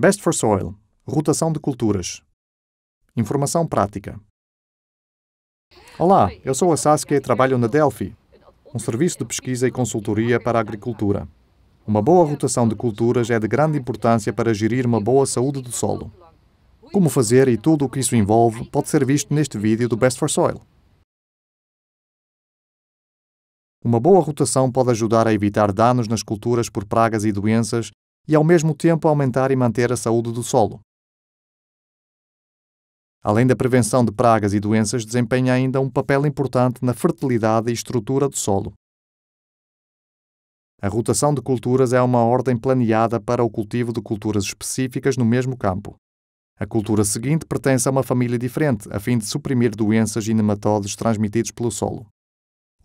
Best for Soil Rotação de culturas. Informação prática. Olá, eu sou a Saskia e trabalho na Delphi, um serviço de pesquisa e consultoria para a agricultura. Uma boa rotação de culturas é de grande importância para gerir uma boa saúde do solo. Como fazer e tudo o que isso envolve pode ser visto neste vídeo do Best for Soil. Uma boa rotação pode ajudar a evitar danos nas culturas por pragas e doenças e, ao mesmo tempo, aumentar e manter a saúde do solo. Além da prevenção de pragas e doenças, desempenha ainda um papel importante na fertilidade e estrutura do solo. A rotação de culturas é uma ordem planeada para o cultivo de culturas específicas no mesmo campo. A cultura seguinte pertence a uma família diferente, a fim de suprimir doenças e nematodes transmitidos pelo solo.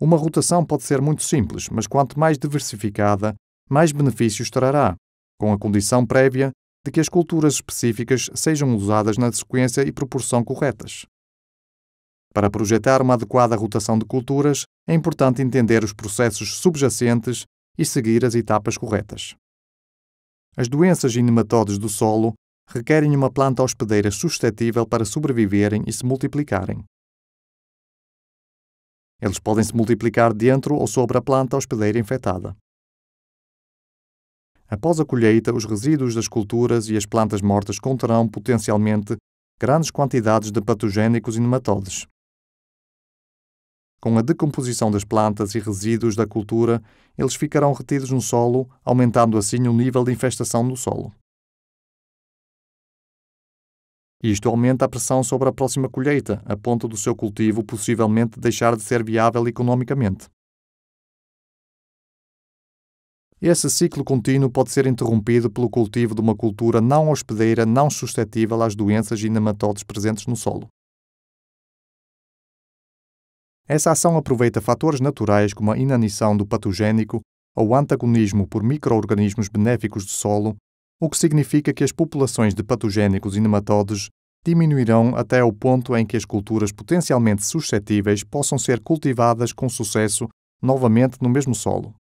Uma rotação pode ser muito simples, mas quanto mais diversificada, mais benefícios trará, com a condição prévia de que as culturas específicas sejam usadas na sequência e proporção corretas. Para projetar uma adequada rotação de culturas, é importante entender os processos subjacentes e seguir as etapas corretas. As doenças e nematodes do solo requerem uma planta hospedeira suscetível para sobreviverem e se multiplicarem. Eles podem se multiplicar dentro ou sobre a planta hospedeira infectada. Após a colheita, os resíduos das culturas e as plantas mortas conterão potencialmente grandes quantidades de patogénicos e nematodes. Com a decomposição das plantas e resíduos da cultura, eles ficarão retidos no solo, aumentando assim o nível de infestação do solo. Isto aumenta a pressão sobre a próxima colheita, a ponto do seu cultivo possivelmente deixar de ser viável economicamente. Esse ciclo contínuo pode ser interrompido pelo cultivo de uma cultura não hospedeira não suscetível às doenças e nematodes presentes no solo. Essa ação aproveita fatores naturais como a inanição do patogênico ou antagonismo por microorganismos benéficos do solo, o que significa que as populações de patogênicos e nematodes diminuirão até ao ponto em que as culturas potencialmente suscetíveis possam ser cultivadas com sucesso novamente no mesmo solo.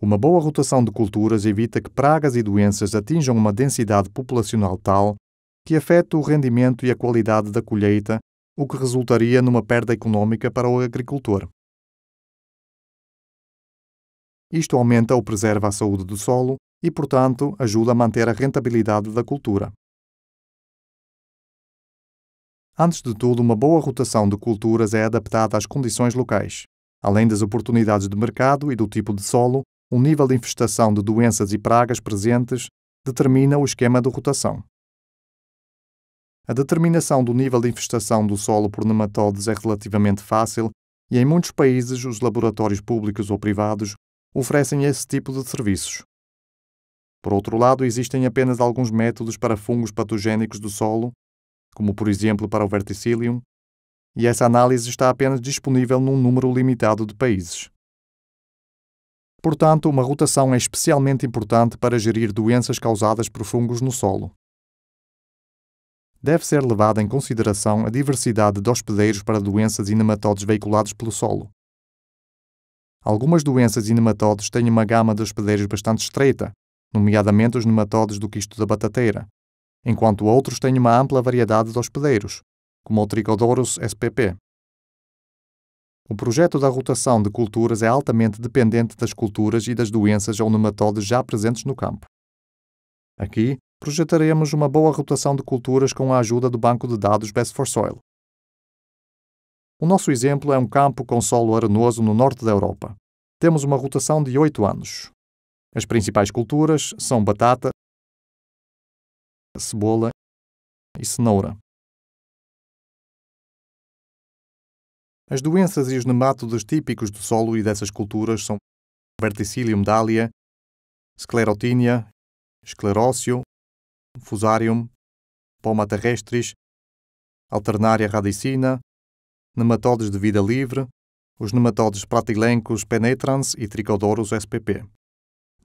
Uma boa rotação de culturas evita que pragas e doenças atinjam uma densidade populacional tal que afeta o rendimento e a qualidade da colheita, o que resultaria numa perda econômica para o agricultor. Isto aumenta ou preserva a saúde do solo e, portanto, ajuda a manter a rentabilidade da cultura. Antes de tudo, uma boa rotação de culturas é adaptada às condições locais. Além das oportunidades de mercado e do tipo de solo, o nível de infestação de doenças e pragas presentes determina o esquema de rotação. A determinação do nível de infestação do solo por nematodes é relativamente fácil e em muitos países os laboratórios públicos ou privados oferecem esse tipo de serviços. Por outro lado, existem apenas alguns métodos para fungos patogénicos do solo, como por exemplo para o verticillium, e essa análise está apenas disponível num número limitado de países. Portanto, uma rotação é especialmente importante para gerir doenças causadas por fungos no solo. Deve ser levada em consideração a diversidade de hospedeiros para doenças e nematodes veiculados pelo solo. Algumas doenças e nematodes têm uma gama de hospedeiros bastante estreita, nomeadamente os nematodes do quisto da batateira, enquanto outros têm uma ampla variedade de hospedeiros, como o Trichodoros spp. O projeto da rotação de culturas é altamente dependente das culturas e das doenças ou nematodes já presentes no campo. Aqui, projetaremos uma boa rotação de culturas com a ajuda do banco de dados Best for Soil. O nosso exemplo é um campo com solo arenoso no norte da Europa. Temos uma rotação de 8 anos. As principais culturas são batata, cebola e cenoura. As doenças e os nemátodos típicos do solo e dessas culturas são Verticillium dahlia, Sclerotinia, Sclerócio, Fusarium, Poma terrestris, Alternaria radicina, Nematodes de vida livre, os nematodes pratilencos penetrans e tricodorus spp.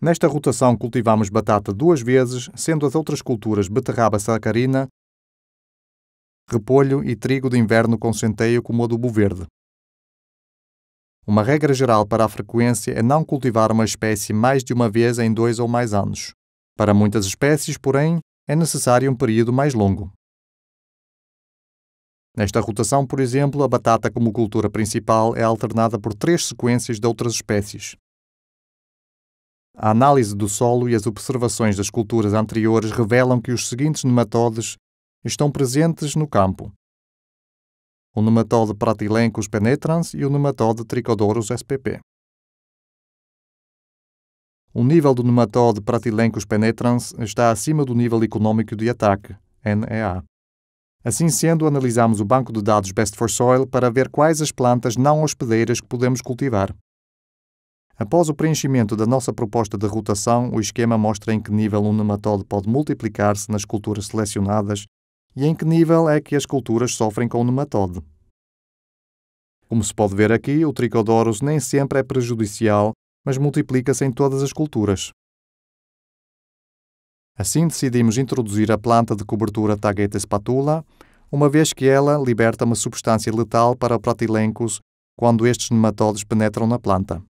Nesta rotação cultivamos batata duas vezes, sendo as outras culturas beterraba sacarina, repolho e trigo de inverno com centeio como adubo verde. Uma regra geral para a frequência é não cultivar uma espécie mais de uma vez em dois ou mais anos. Para muitas espécies, porém, é necessário um período mais longo. Nesta rotação, por exemplo, a batata como cultura principal é alternada por três sequências de outras espécies. A análise do solo e as observações das culturas anteriores revelam que os seguintes nematodes estão presentes no campo. O nematode Pratilencus penetrans e o nematode Trichodorus spp. O nível do nematode Pratilencus penetrans está acima do nível econômico de ataque, NEA. Assim sendo, analisamos o banco de dados Best for Soil para ver quais as plantas não hospedeiras que podemos cultivar. Após o preenchimento da nossa proposta de rotação, o esquema mostra em que nível um nematode pode multiplicar-se nas culturas selecionadas e em que nível é que as culturas sofrem com o nematode. Como se pode ver aqui, o Trichodoros nem sempre é prejudicial, mas multiplica-se em todas as culturas. Assim decidimos introduzir a planta de cobertura Tagetes spatula, uma vez que ela liberta uma substância letal para pratilencos quando estes nematodes penetram na planta.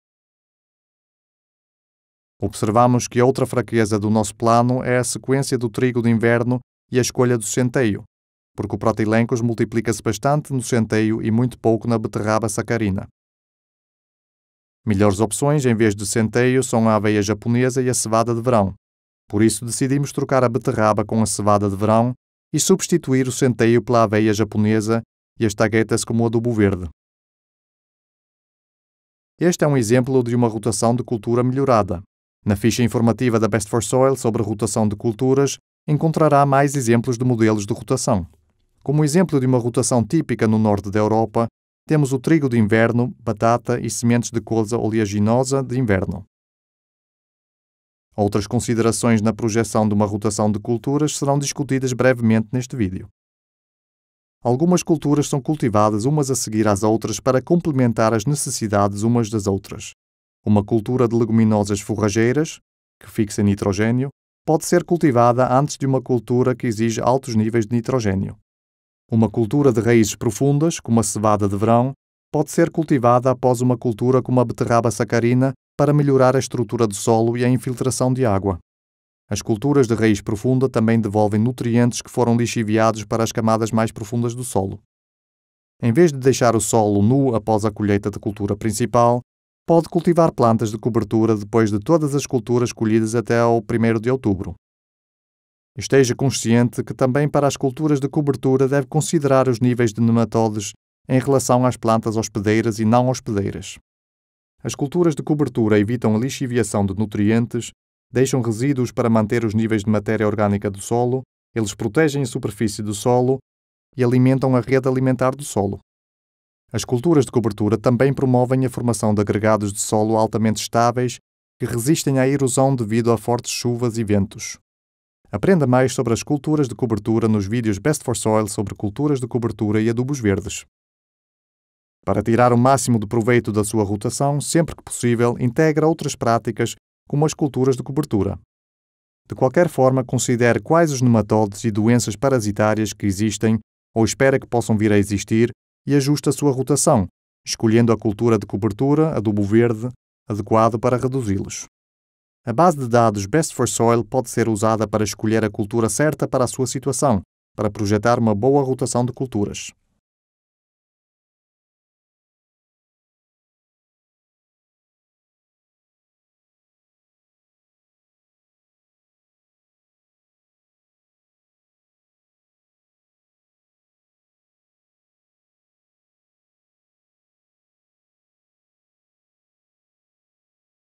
Observamos que outra fraqueza do nosso plano é a sequência do trigo de inverno e a escolha do centeio, porque o Protilencos multiplica-se bastante no centeio e muito pouco na beterraba sacarina. Melhores opções em vez de centeio são a aveia japonesa e a cevada de verão. Por isso decidimos trocar a beterraba com a cevada de verão e substituir o centeio pela aveia japonesa e as taguetas como o adubo verde. Este é um exemplo de uma rotação de cultura melhorada. Na ficha informativa da Best for Soil sobre rotação de culturas, encontrará mais exemplos de modelos de rotação. Como exemplo de uma rotação típica no norte da Europa, temos o trigo de inverno, batata e sementes de colza oleaginosa de inverno. Outras considerações na projeção de uma rotação de culturas serão discutidas brevemente neste vídeo. Algumas culturas são cultivadas umas a seguir às outras para complementar as necessidades umas das outras. Uma cultura de leguminosas forrageiras, que fixa nitrogênio, pode ser cultivada antes de uma cultura que exige altos níveis de nitrogênio. Uma cultura de raízes profundas, como a cevada de verão, pode ser cultivada após uma cultura como a beterraba sacarina para melhorar a estrutura do solo e a infiltração de água. As culturas de raiz profunda também devolvem nutrientes que foram lixiviados para as camadas mais profundas do solo. Em vez de deixar o solo nu após a colheita da cultura principal, Pode cultivar plantas de cobertura depois de todas as culturas colhidas até ao 1 de outubro. Esteja consciente que também para as culturas de cobertura deve considerar os níveis de nematodes em relação às plantas hospedeiras e não hospedeiras. As culturas de cobertura evitam a lixiviação de nutrientes, deixam resíduos para manter os níveis de matéria orgânica do solo, eles protegem a superfície do solo e alimentam a rede alimentar do solo. As culturas de cobertura também promovem a formação de agregados de solo altamente estáveis que resistem à erosão devido a fortes chuvas e ventos. Aprenda mais sobre as culturas de cobertura nos vídeos Best for Soil sobre culturas de cobertura e adubos verdes. Para tirar o máximo de proveito da sua rotação, sempre que possível, integra outras práticas, como as culturas de cobertura. De qualquer forma, considere quais os nematodes e doenças parasitárias que existem ou espera que possam vir a existir e ajusta a sua rotação, escolhendo a cultura de cobertura, adubo verde, adequado para reduzi-los. A base de dados Best for Soil pode ser usada para escolher a cultura certa para a sua situação, para projetar uma boa rotação de culturas.